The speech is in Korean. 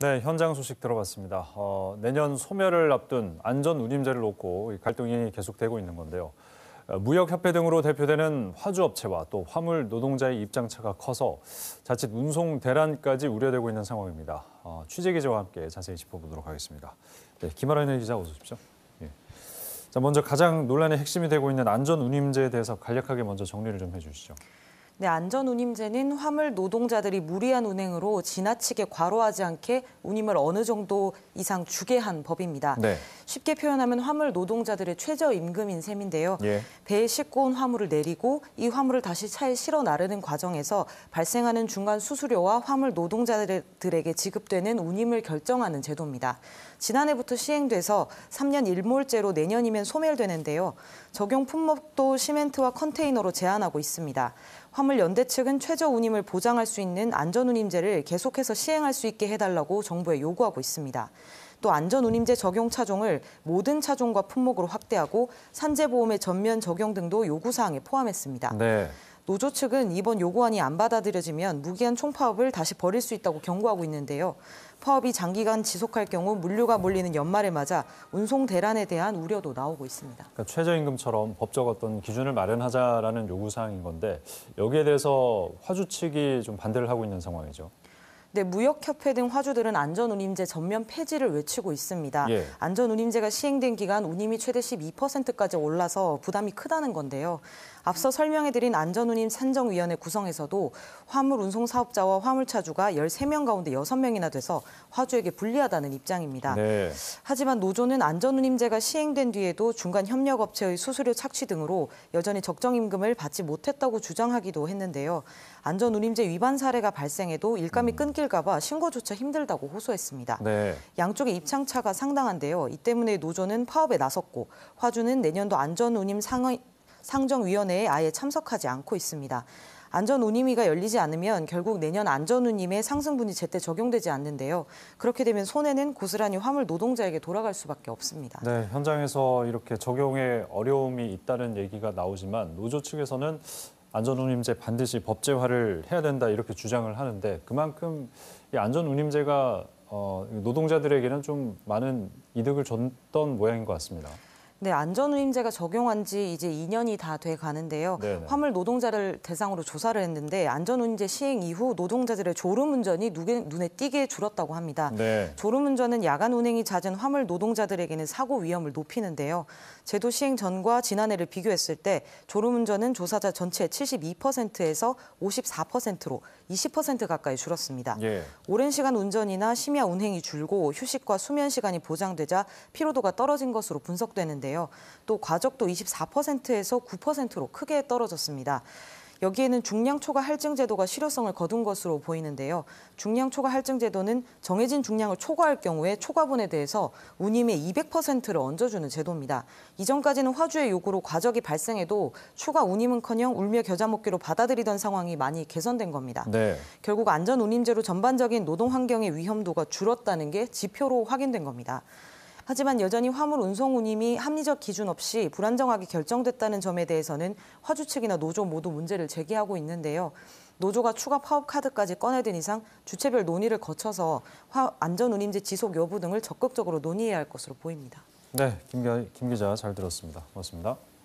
네, 현장 소식 들어봤습니다. 어, 내년 소멸을 앞둔 안전 운임제를 놓고 갈등이 계속되고 있는 건데요. 어, 무역협회 등으로 대표되는 화주업체와 또 화물 노동자의 입장차가 커서 자칫 운송 대란까지 우려되고 있는 상황입니다. 어, 취재 기자와 함께 자세히 짚어보도록 하겠습니다. 네, 김아란 기자 어서 오십시오. 예. 자, 먼저 가장 논란의 핵심이 되고 있는 안전 운임제에 대해서 간략하게 먼저 정리를 좀 해주시죠. 네, 안전운임제는 화물 노동자들이 무리한 운행으로 지나치게 과로하지 않게 운임을 어느 정도 이상 주게 한 법입니다. 네. 쉽게 표현하면 화물 노동자들의 최저임금인 셈인데요. 예. 배에 싣고 온 화물을 내리고 이 화물을 다시 차에 실어 나르는 과정에서 발생하는 중간 수수료와 화물 노동자들에게 지급되는 운임을 결정하는 제도입니다. 지난해부터 시행돼서 3년 일몰제로 내년이면 소멸되는데요. 적용 품목도 시멘트와 컨테이너로 제한하고 있습니다. 화물연대 측은 최저 운임을 보장할 수 있는 안전운임제를 계속해서 시행할 수 있게 해달라고 정부에 요구하고 있습니다. 또 안전운임제 적용 차종을 모든 차종과 품목으로 확대하고 산재보험의 전면 적용 등도 요구사항에 포함했습니다. 네. 노조 측은 이번 요구안이 안 받아들여지면 무기한 총파업을 다시 벌일 수 있다고 경고하고 있는데요. 파업이 장기간 지속할 경우 물류가 몰리는 연말에 맞아 운송 대란에 대한 우려도 나오고 있습니다. 그러니까 최저임금처럼 법적 어떤 기준을 마련하자라는 요구사항인 건데 여기에 대해서 화주 측이 좀 반대를 하고 있는 상황이죠. 네, 무역협회 등 화주들은 안전운임제 전면 폐지를 외치고 있습니다. 예. 안전운임제가 시행된 기간 운임이 최대 12%까지 올라서 부담이 크다는 건데요. 앞서 설명해드린 안전운임 산정위원회 구성에서도 화물운송사업자와 화물차주가 13명 가운데 6명이나 돼서 화주에게 불리하다는 입장입니다. 네. 하지만 노조는 안전운임제가 시행된 뒤에도 중간 협력업체의 수수료 착취 등으로 여전히 적정임금을 받지 못했다고 주장하기도 했는데요. 안전운임제 위반 사례가 발생해도 일감이 음. 끊기 뺏길까봐 신고조차 힘들다고 호소했습니다. 네. 양쪽의 입장차가 상당한데요. 이 때문에 노조는 파업에 나섰고 화주는 내년도 안전운임 상 상정위원회에 아예 참석하지 않고 있습니다. 안전운임위가 열리지 않으면 결국 내년 안전운임의 상승분이 제때 적용되지 않는데요. 그렇게 되면 손해는 고스란히 화물 노동자에게 돌아갈 수밖에 없습니다. 네, 현장에서 이렇게 적용에 어려움이 있다는 얘기가 나오지만 노조 측에서는 안전운임제 반드시 법제화를 해야 된다 이렇게 주장을 하는데 그만큼 이 안전운임제가 어, 노동자들에게는 좀 많은 이득을 줬던 모양인 것 같습니다. 네, 안전운임제가 적용한 지 이제 2년이 다 돼 가는데요. 네네. 화물 노동자를 대상으로 조사를 했는데 안전운임제 시행 이후 노동자들의 졸음운전이 눈에, 띄게 줄었다고 합니다. 네. 졸음운전은 야간 운행이 잦은 화물 노동자들에게는 사고 위험을 높이는데요. 제도 시행 전과 지난해를 비교했을 때 졸음운전은 조사자 전체 72%에서 54%로 20% 가까이 줄었습니다. 예. 오랜 시간 운전이나 심야 운행이 줄고 휴식과 수면 시간이 보장되자 피로도가 떨어진 것으로 분석되는데 있는데요. 또 과적도 24%에서 9%로 크게 떨어졌습니다. 여기에는 중량 초과 할증 제도가 실효성을 거둔 것으로 보이는데요. 중량 초과 할증 제도는 정해진 중량을 초과할 경우에 초과분에 대해서 운임의 200%를 얹어주는 제도입니다. 이전까지는 화주의 요구로 과적이 발생해도 초과 운임은커녕 울며 겨자 먹기로 받아들이던 상황이 많이 개선된 겁니다. 네. 결국 안전 운임제로 전반적인 노동 환경의 위험도가 줄었다는 게 지표로 확인된 겁니다. 하지만 여전히 화물 운송 운임이 합리적 기준 없이 불안정하게 결정됐다는 점에 대해서는 화주 측이나 노조 모두 문제를 제기하고 있는데요. 노조가 추가 파업 카드까지 꺼내든 이상 주체별 논의를 거쳐서 안전 운임제 지속 여부 등을 적극적으로 논의해야 할 것으로 보입니다. 네, 김, 김 기자 잘 들었습니다. 고맙습니다.